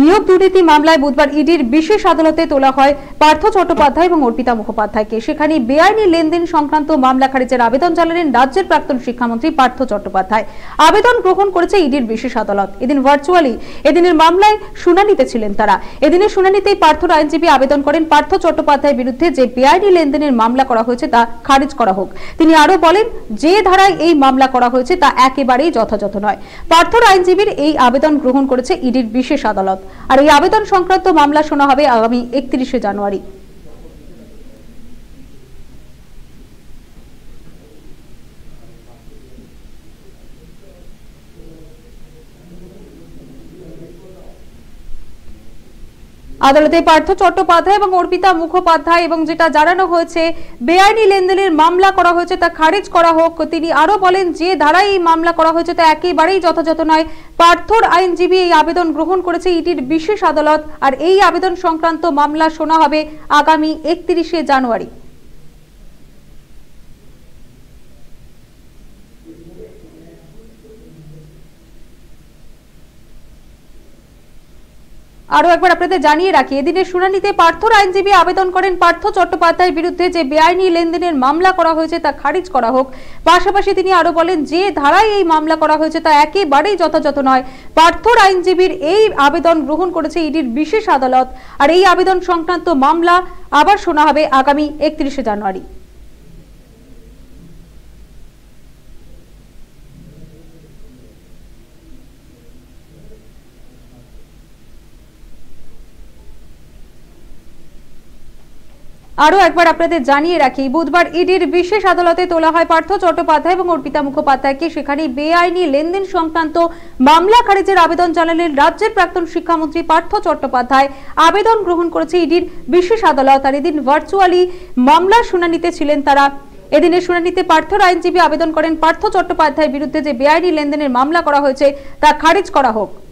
নিয়োগ দুর্নীতি মামলায় বুধবার ইডির বিশেষ আদালতে তোলা হয় পার্থ চট্টোপাধ্যায় এবং অর্পিতা মুখোপাধ্যায়কে সেখানে বেআইনি লেনদেন সংক্রান্ত মামলা খারিজের আবেদন জানালেন রাজ্যের প্রাক্তন শিক্ষামন্ত্রী পার্থ চট্টোপাধ্যায় আবেদন গ্রহণ করেছে ইডির বিশেষ আদালত এদিন ভার্চুয়ালি এদিনের মামলায় শুনানিতে ছিলেন তারা এদিনের শুনানিতেই পার্থর আইনজীবী আবেদন করেন পার্থ চট্টোপাধ্যায়ের বিরুদ্ধে যে বেআইনি লেনদেনের মামলা করা হয়েছে তা খারিজ করা হোক তিনি আরও বলেন যে ধারায় এই মামলা করা হয়েছে তা একেবারেই যথাযথ নয় পার্থর আইনজীবীর এই আবেদন গ্রহণ করেছে ইডির বিশেষ আদালত আর এই আবেদন সংক্রান্ত মামলা শোনা হবে আগামী একত্রিশে জানুয়ারি আদালতে পার্থ চট্টোপাধ্যায় এবং অর্পিতা মুখোপাধ্যায় এবং যেটা জানানো হয়েছে বেআইনি লেনদেনের মামলা করা হয়েছে তা খারিজ করা হোক তিনি আরও বলেন যে ধারায় এই মামলা করা হয়েছে তা একেবারেই যথাযথ নয় পার্থর আইনজীবী এই আবেদন গ্রহণ করেছে ইডির বিশেষ আদালত আর এই আবেদন সংক্রান্ত মামলা শোনা হবে আগামী একত্রিশে জানুয়ারি আরও একবার আপনাদের জানিয়ে রাখি এদিনের শুনানিতে পার্থর আইনজীবী আবেদন করেন পার্থ চট্টোপাধ্যায়ের বিরুদ্ধে যে বেআইনি লেনদেনের মামলা করা হয়েছে তা খারিজ করা হোক পাশাপাশি তিনি আরও বলেন যে ধারায় এই মামলা করা হয়েছে তা একেবারেই যথাযথ নয় পার্থর আইনজীবীর এই আবেদন গ্রহণ করেছে ইডির বিশেষ আদালত আর এই আবেদন সংক্রান্ত মামলা আবার শোনা হবে আগামী একত্রিশে জানুয়ারি আরও একবার আপনাদের জানিয়ে রাখি বুধবার ইডির বিশেষ আদালতে তোলা হয় পার্থ চট্টোপাধ্যায় এবং অর্পিতা মুখোপাধ্যায়কে সেখানে বেআইনি লেনদেন সংক্রান্ত মামলা খারিজের আবেদন জানালেন রাজ্যের প্রাক্তন শিক্ষামন্ত্রী পার্থ চট্টোপাধ্যায় আবেদন গ্রহণ করেছে ইডির বিশেষ আদালত আর এদিন ভার্চুয়ালি মামলার শুনানিতে ছিলেন তারা এদিনের শুনানিতে পার্থর আইনজীবী আবেদন করেন পার্থ চট্টোপাধ্যায়ের বিরুদ্ধে যে বেআইনি লেনদেনের মামলা করা হয়েছে তা খারিজ করা হোক